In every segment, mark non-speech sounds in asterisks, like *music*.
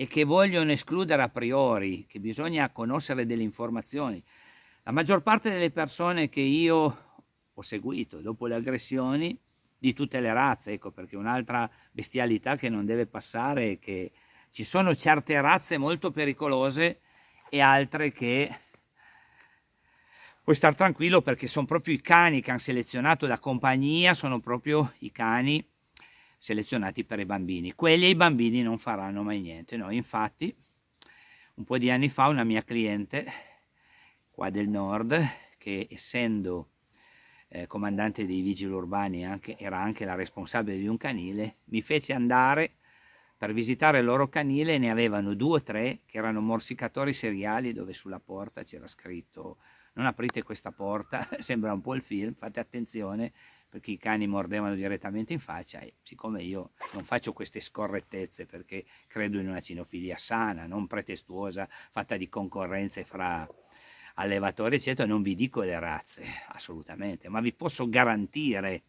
e che vogliono escludere a priori, che bisogna conoscere delle informazioni. La maggior parte delle persone che io ho seguito dopo le aggressioni di tutte le razze, ecco perché un'altra bestialità che non deve passare è che ci sono certe razze molto pericolose e altre che puoi star tranquillo perché sono proprio i cani che hanno selezionato da compagnia, sono proprio i cani selezionati per i bambini. Quelli e i bambini non faranno mai niente. Noi infatti un po' di anni fa una mia cliente qua del nord che essendo eh, comandante dei vigili urbani anche, era anche la responsabile di un canile mi fece andare per visitare il loro canile ne avevano due o tre che erano morsicatori seriali dove sulla porta c'era scritto non aprite questa porta, *laughs* sembra un po' il film, fate attenzione, perché i cani mordevano direttamente in faccia e siccome io non faccio queste scorrettezze perché credo in una cinofilia sana, non pretestuosa, fatta di concorrenze fra allevatori eccetera, non vi dico le razze assolutamente, ma vi posso garantire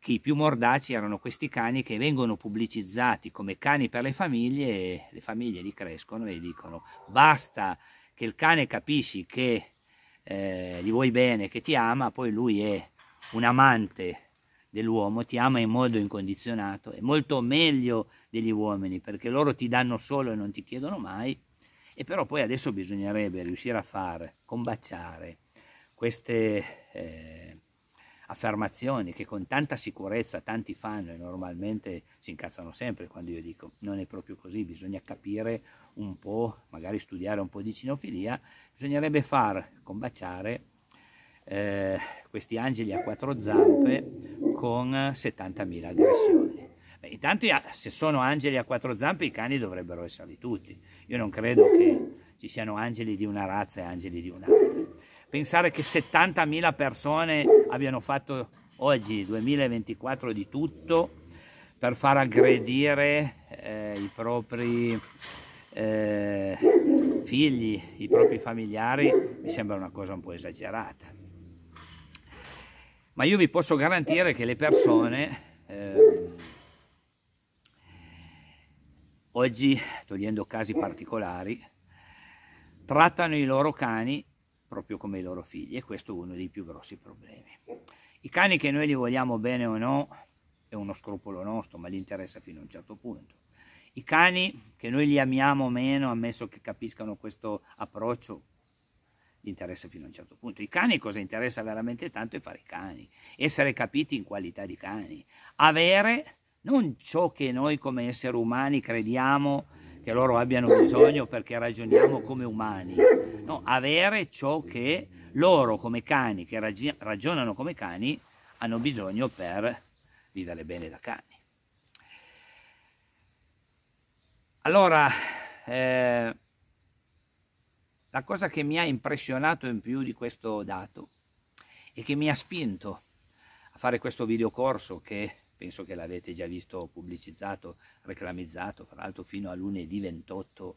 che i più mordaci erano questi cani che vengono pubblicizzati come cani per le famiglie e le famiglie li crescono e dicono basta che il cane capisci che eh, gli vuoi bene, che ti ama, poi lui è un amante dell'uomo ti ama in modo incondizionato, è molto meglio degli uomini perché loro ti danno solo e non ti chiedono mai, e però poi adesso bisognerebbe riuscire a far combaciare queste eh, affermazioni che con tanta sicurezza tanti fanno e normalmente si incazzano sempre quando io dico non è proprio così, bisogna capire un po', magari studiare un po' di cinofilia, bisognerebbe far combaciare eh, questi angeli a quattro zampe con 70.000 aggressioni. Beh, intanto ah, se sono angeli a quattro zampe i cani dovrebbero esserli tutti. Io non credo che ci siano angeli di una razza e angeli di un'altra. Pensare che 70.000 persone abbiano fatto oggi, 2024, di tutto per far aggredire eh, i propri eh, figli, i propri familiari, mi sembra una cosa un po' esagerata ma io vi posso garantire che le persone eh, oggi, togliendo casi particolari, trattano i loro cani proprio come i loro figli e questo è uno dei più grossi problemi. I cani che noi li vogliamo bene o no è uno scrupolo nostro, ma li interessa fino a un certo punto. I cani che noi li amiamo meno, ammesso che capiscano questo approccio, gli interessa fino a un certo punto. I cani cosa interessa veramente tanto è fare i cani, essere capiti in qualità di cani, avere non ciò che noi come esseri umani crediamo che loro abbiano bisogno perché ragioniamo come umani, no, avere ciò che loro come cani, che ragionano come cani, hanno bisogno per vivere bene da cani. Allora, eh, la cosa che mi ha impressionato in più di questo dato e che mi ha spinto a fare questo videocorso che penso che l'avete già visto pubblicizzato, reclamizzato, fra l'altro fino a lunedì 28,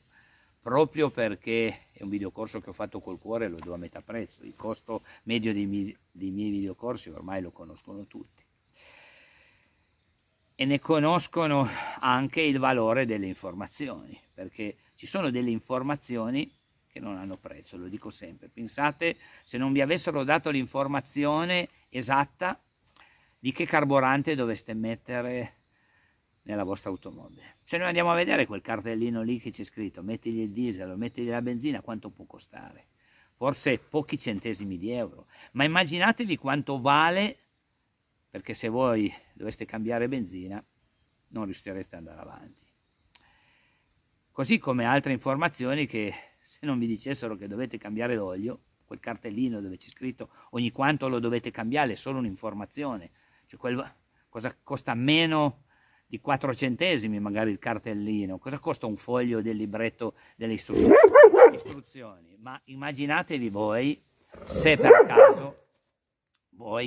proprio perché è un videocorso che ho fatto col cuore e lo do a metà prezzo, il costo medio dei, mi dei miei videocorsi ormai lo conoscono tutti e ne conoscono anche il valore delle informazioni, perché ci sono delle informazioni che non hanno prezzo, lo dico sempre. Pensate se non vi avessero dato l'informazione esatta di che carburante doveste mettere nella vostra automobile. Se noi andiamo a vedere quel cartellino lì che c'è scritto, mettigli il diesel o mettigli la benzina, quanto può costare? Forse pochi centesimi di euro, ma immaginatevi quanto vale, perché se voi doveste cambiare benzina non riuscirete ad andare avanti. Così come altre informazioni che se non vi dicessero che dovete cambiare l'olio, quel cartellino dove c'è scritto ogni quanto lo dovete cambiare, è solo un'informazione, cioè quel, cosa costa meno di 4 centesimi magari il cartellino, cosa costa un foglio del libretto delle istruzioni? istruzioni? Ma immaginatevi voi se per caso voi